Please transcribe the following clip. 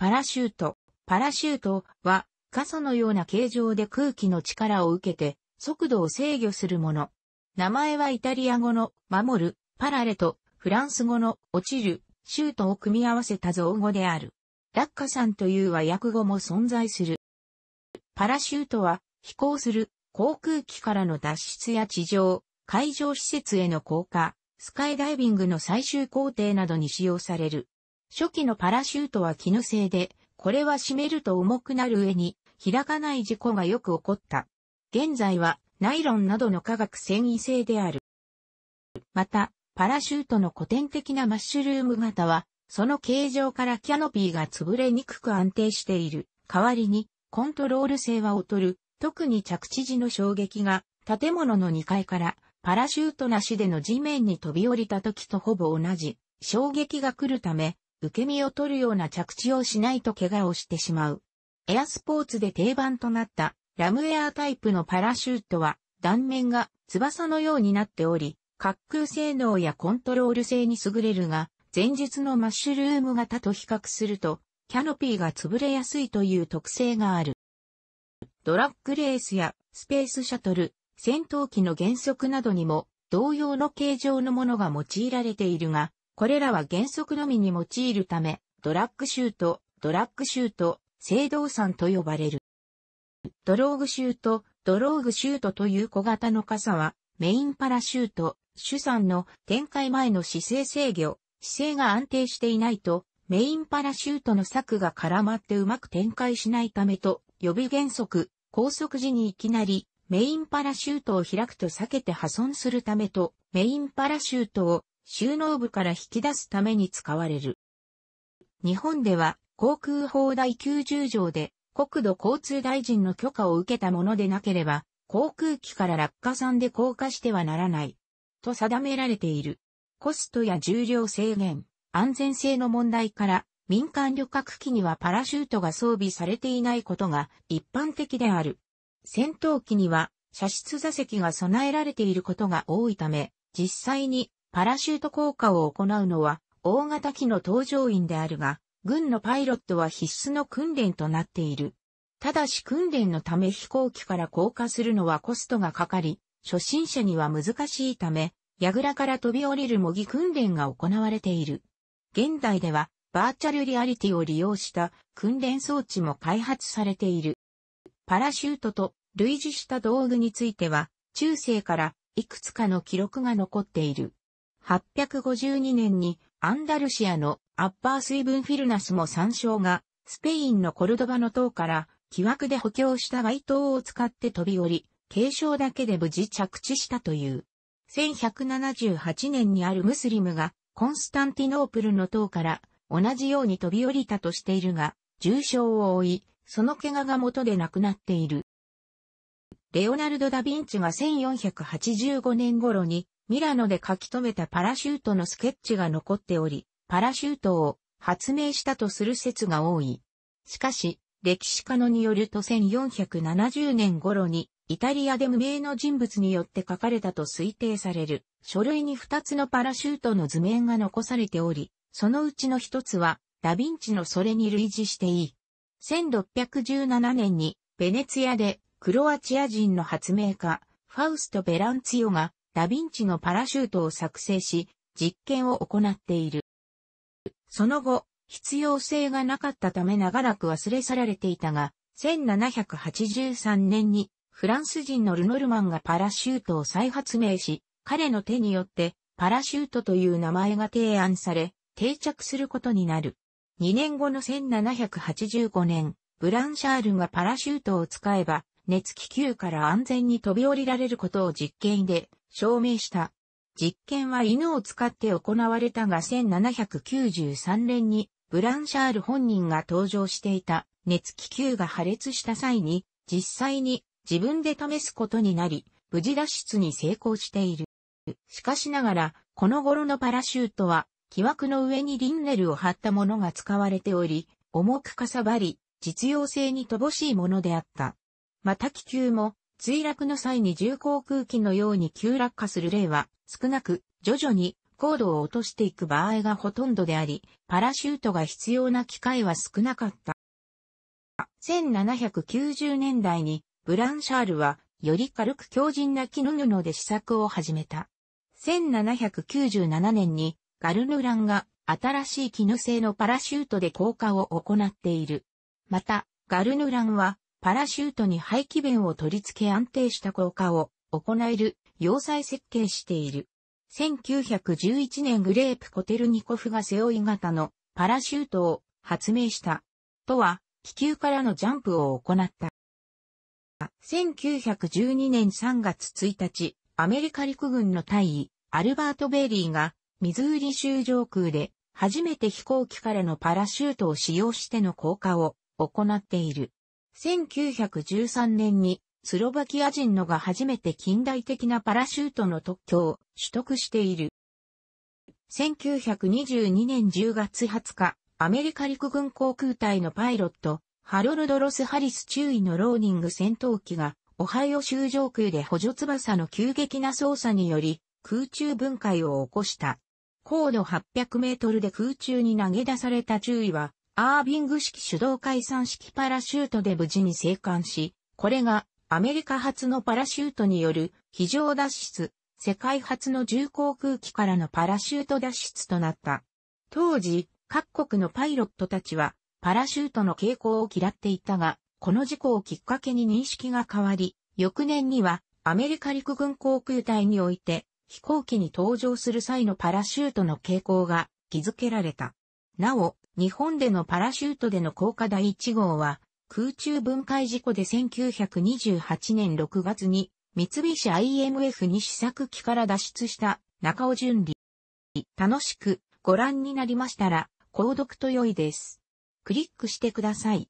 パラシュート。パラシュートは、傘のような形状で空気の力を受けて、速度を制御するもの。名前はイタリア語の、守る、パラレと、フランス語の、落ちる、シュートを組み合わせた造語である。落下山という和訳語も存在する。パラシュートは、飛行する、航空機からの脱出や地上、海上施設への降下、スカイダイビングの最終工程などに使用される。初期のパラシュートは絹製で、これは締めると重くなる上に、開かない事故がよく起こった。現在は、ナイロンなどの化学繊維製である。また、パラシュートの古典的なマッシュルーム型は、その形状からキャノピーが潰れにくく安定している。代わりに、コントロール性は劣る。特に着地時の衝撃が、建物の2階から、パラシュートなしでの地面に飛び降りた時とほぼ同じ、衝撃が来るため、受け身を取るような着地をしないと怪我をしてしまう。エアスポーツで定番となったラムエアタイプのパラシュートは断面が翼のようになっており、滑空性能やコントロール性に優れるが、前述のマッシュルーム型と比較すると、キャノピーが潰れやすいという特性がある。ドラッグレースやスペースシャトル、戦闘機の原則などにも同様の形状のものが用いられているが、これらは原則のみに用いるため、ドラッグシュート、ドラッグシュート、制動産と呼ばれる。ドローグシュート、ドローグシュートという小型の傘は、メインパラシュート、主産の展開前の姿勢制御、姿勢が安定していないと、メインパラシュートの策が絡まってうまく展開しないためと、予備原則、高速時にいきなり、メインパラシュートを開くと避けて破損するためと、メインパラシュートを収納部から引き出すために使われる。日本では航空法第90条で国土交通大臣の許可を受けたものでなければ航空機から落下産で降下してはならないと定められている。コストや重量制限、安全性の問題から民間旅客機にはパラシュートが装備されていないことが一般的である。戦闘機には射出座席が備えられていることが多いため、実際にパラシュート降下を行うのは大型機の搭乗員であるが、軍のパイロットは必須の訓練となっている。ただし訓練のため飛行機から降下するのはコストがかかり、初心者には難しいため、倉から飛び降りる模擬訓練が行われている。現代では、バーチャルリアリティを利用した訓練装置も開発されている。パラシュートと類似した道具については、中世からいくつかの記録が残っている。8 5 2年にアンダルシアのアッパー水分フィルナスも参照が、スペインのコルドバの塔から木枠で補強した街灯を使って飛び降り、軽傷だけで無事着地したという。1178年にあるムスリムがコンスタンティノープルの塔から同じように飛び降りたとしているが、重傷を負い、その怪我が元で亡くなっている。レオナルド・ダ・ヴィンチが1485年頃にミラノで書き留めたパラシュートのスケッチが残っており、パラシュートを発明したとする説が多い。しかし、歴史家のによると1470年頃に、イタリアで無名の人物によって書かれたと推定される、書類に2つのパラシュートの図面が残されており、そのうちの1つは、ダヴィンチのそれに類似していい。1617年に、ベネツィアで、クロアチア人の発明家、ファウスト・ベランツィオが、ダヴィンチのパラシュートを作成し、実験を行っている。その後、必要性がなかったため長らく忘れ去られていたが、1783年にフランス人のルノルマンがパラシュートを再発明し、彼の手によってパラシュートという名前が提案され、定着することになる。2年後の1785年、ブランシャールがパラシュートを使えば、熱気球から安全に飛び降りられることを実験で証明した。実験は犬を使って行われたが1793年にブランシャール本人が登場していた熱気球が破裂した際に実際に自分で試すことになり無事脱出に成功している。しかしながらこの頃のパラシュートは木枠の上にリンネルを貼ったものが使われており重くかさばり実用性に乏しいものであった。また気球も墜落の際に重航空機のように急落下する例は少なく、徐々に高度を落としていく場合がほとんどであり、パラシュートが必要な機会は少なかった。1790年代にブランシャールはより軽く強靭な絹布で試作を始めた。1797年にガルヌランが新しい絹製のパラシュートで降下を行っている。また、ガルヌランはパラシュートに排気弁を取り付け安定した降下を行える要塞設計している。1911年グレープ・コテルニコフが背負い型のパラシュートを発明した。とは、気球からのジャンプを行った。1912年3月1日、アメリカ陸軍の大尉、アルバート・ベイリーが、ミズーリ州上空で、初めて飛行機からのパラシュートを使用しての降下を行っている。1913年にスロバキア人のが初めて近代的なパラシュートの特許を取得している。1922年10月20日、アメリカ陸軍航空隊のパイロット、ハロルド・ロス・ハリス中尉のローニング戦闘機が、オハイオ州上空で補助翼の急激な操作により、空中分解を起こした。高度800メートルで空中に投げ出された中尉は、アービング式手動解散式パラシュートで無事に生還し、これがアメリカ初のパラシュートによる非常脱出、世界初の重航空機からのパラシュート脱出となった。当時、各国のパイロットたちはパラシュートの傾向を嫌っていたが、この事故をきっかけに認識が変わり、翌年にはアメリカ陸軍航空隊において飛行機に搭乗する際のパラシュートの傾向が気づけられた。なお、日本でのパラシュートでの降下第1号は、空中分解事故で1928年6月に、三菱 IMF に試作機から脱出した中尾順理。楽しくご覧になりましたら、購読と良いです。クリックしてください。